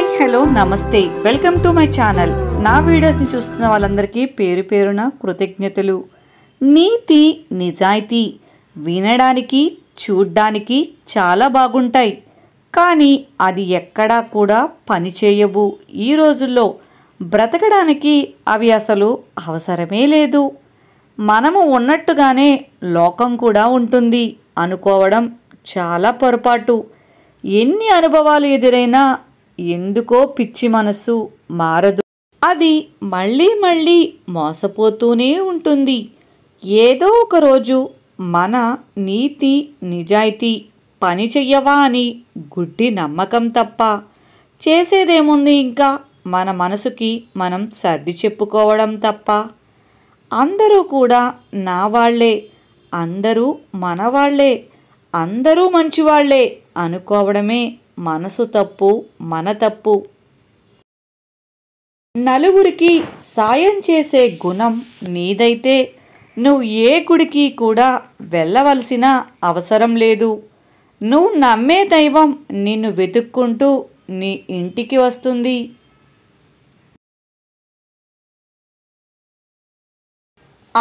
hi hello నమస్తే welcome to my channel నా వీడియోస్ని చూస్తున్న వాళ్ళందరికీ పేరు పేరున కృతజ్ఞతలు నీతి నిజాయితీ వినడానికి చూడ్డానికి చాలా బాగుంటాయి కానీ అది ఎక్కడా కూడా పనిచేయవు ఈ రోజుల్లో బ్రతకడానికి అవి అసలు అవసరమే లేదు మనము ఉన్నట్టుగానే లోకం కూడా ఉంటుంది అనుకోవడం చాలా పొరపాటు ఎన్ని అనుభవాలు ఎదురైనా ఎందుకో పిచ్చి మనసు మారదు అది మళ్ళీ మళ్ళీ మోసపోతూనే ఉంటుంది ఏదో ఒకరోజు మన నీతి నిజాయితీ పని చెయ్యవా అని గుడ్డి నమ్మకం తప్ప చేసేదేముంది ఇంకా మన మనసుకి మనం సర్ది చెప్పుకోవడం తప్ప అందరూ కూడా నా వాళ్లే అందరూ మనవాళ్లే అందరూ మంచివాళ్లే అనుకోవడమే మనసు తప్పు మన తప్పు నలుగురికి సాయం చేసే గుణం నీదైతే నువ్వు ఏ గుడికి కూడా వెళ్ళవలసిన అవసరం లేదు నువ్వు నమ్మే దైవం నిన్ను వెతుక్కుంటూ నీ ఇంటికి వస్తుంది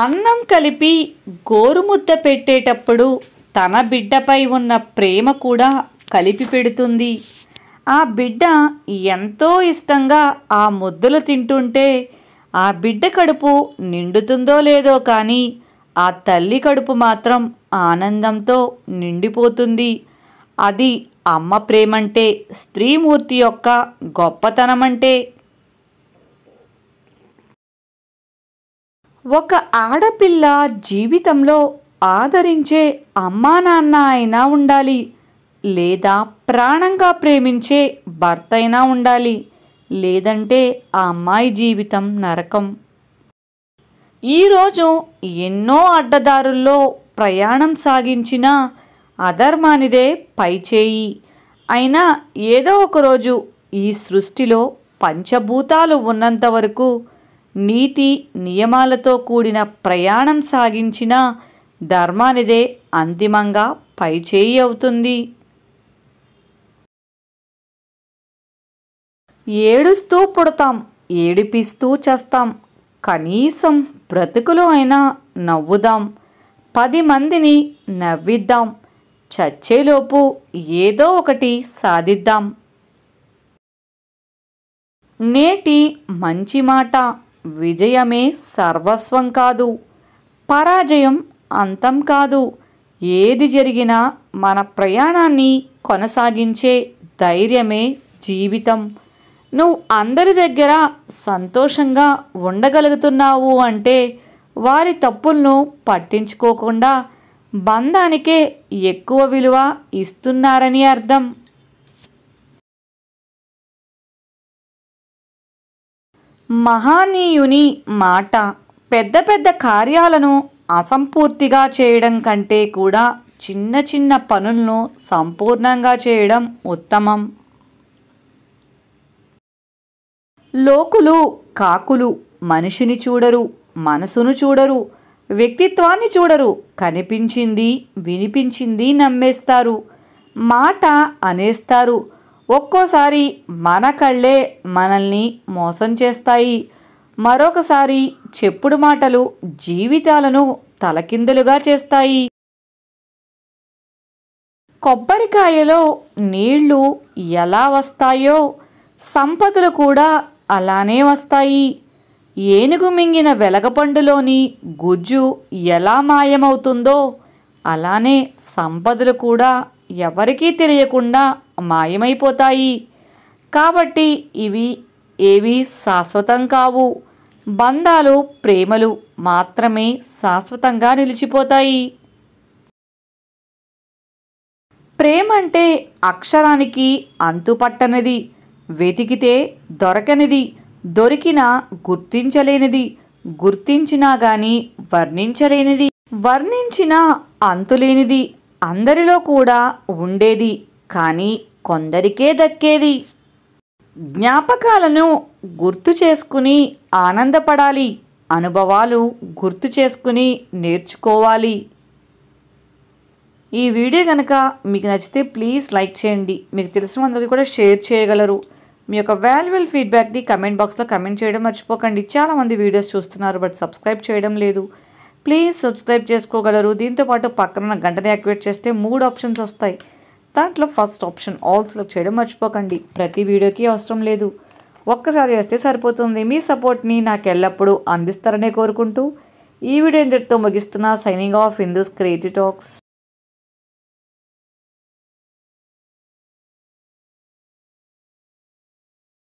అన్నం కలిపి గోరుముద్ద పెట్టేటప్పుడు తన బిడ్డపై ఉన్న ప్రేమ కూడా కలిపి పెడుతుంది ఆ బిడ్డ ఎంతో ఇష్టంగా ఆ ముద్దలు తింటుంటే ఆ బిడ్డ కడుపు నిండుతుందో లేదో కానీ ఆ తల్లి కడుపు మాత్రం ఆనందంతో నిండిపోతుంది అది అమ్మ ప్రేమంటే స్త్రీమూర్తి యొక్క గొప్పతనమంటే ఒక ఆడపిల్ల జీవితంలో ఆదరించే అమ్మా నాన్న అయినా ఉండాలి లేదా ప్రాణంగా ప్రేమించే భర్త అయినా ఉండాలి లేదంటే ఆ అమ్మాయి జీవితం నరకం ఈరోజు ఎన్నో అడ్డదారుల్లో ప్రయాణం సాగించిన అధర్మానిదే పైచేయి అయినా ఏదో ఒకరోజు ఈ సృష్టిలో పంచభూతాలు ఉన్నంత వరకు నీతి నియమాలతో కూడిన ప్రయాణం సాగించిన ధర్మానిదే అంతిమంగా పైచేయి అవుతుంది ఏడుస్తూ పుడతాం ఏడిపిస్తూ చేస్తాం కనీసం బ్రతుకులు అయినా నవ్వుదాం పది మందిని నవ్విద్దాం చచ్చేలోపు ఏదో ఒకటి సాధిద్దాం నేటి మంచి మాట విజయమే సర్వస్వం కాదు పరాజయం అంతం కాదు ఏది జరిగినా మన ప్రయాణాన్ని కొనసాగించే ధైర్యమే జీవితం నువ్వు అందరి దగ్గర సంతోషంగా ఉండగలుగుతున్నావు అంటే వారి తప్పులను పట్టించుకోకుండా బంధానికే ఎక్కువ విలువ ఇస్తున్నారని అర్థం మహానీయుని మాట పెద్ద పెద్ద కార్యాలను అసంపూర్తిగా చేయడం కంటే కూడా చిన్న చిన్న పనులను సంపూర్ణంగా చేయడం ఉత్తమం లోకులు కాకులు మనిషిని చూడరు మనసును చూడరు వ్యక్తిత్వాన్ని చూడరు కనిపించింది వినిపించింది నమ్మేస్తారు మాట అనేస్తారు ఒక్కోసారి మన కళ్ళే మనల్ని మోసం చేస్తాయి మరొకసారి చెప్పుడు మాటలు జీవితాలను తలకిందులుగా చేస్తాయి కొబ్బరికాయలో నీళ్లు ఎలా వస్తాయో సంపదలు కూడా అలానే వస్తాయి ఏనుగు మింగిన వెలగపండులోని గుజ్జు ఎలా మాయమవుతుందో అలానే సంపదలు కూడా ఎవరికీ తెలియకుండా మాయమైపోతాయి కాబట్టి ఇవి ఏవి శాశ్వతం కావు బంధాలు ప్రేమలు మాత్రమే శాశ్వతంగా నిలిచిపోతాయి ప్రేమ అంటే అక్షరానికి అంతుపట్టనిది వెతికితే దొరకనిది దొరికినా గుర్తించలేనిది గుర్తించినా గాని వర్ణించలేనిది వర్ణించిన అంతులేనిది అందరిలో కూడా ఉండేది కానీ కొందరికే దక్కేది జ్ఞాపకాలను గుర్తు చేసుకుని ఆనందపడాలి అనుభవాలు గుర్తు చేసుకుని నేర్చుకోవాలి ఈ వీడియో కనుక మీకు నచ్చితే ప్లీజ్ లైక్ చేయండి మీకు తెలిసిన అందరికీ కూడా షేర్ చేయగలరు మీ యొక్క వాల్యుబుల్ ఫీడ్బ్యాక్ని కమెంట్ బాక్స్లో కమెంట్ చేయడం మర్చిపోకండి చాలామంది వీడియోస్ చూస్తున్నారు బట్ సబ్స్క్రైబ్ చేయడం లేదు ప్లీజ్ సబ్స్క్రైబ్ చేసుకోగలరు దీంతోపాటు పక్కన గంటని యాక్టివేట్ చేస్తే మూడు ఆప్షన్స్ వస్తాయి దాంట్లో ఫస్ట్ ఆప్షన్ ఆల్ సెలెక్ట్ చేయడం మర్చిపోకండి ప్రతి వీడియోకి అవసరం లేదు ఒక్కసారి వస్తే సరిపోతుంది మీ సపోర్ట్ని నాకు ఎల్లప్పుడూ అందిస్తారనే కోరుకుంటూ ఈ వీడియో ఇంతటితో ముగిస్తున్న signing off Hindu's creative talks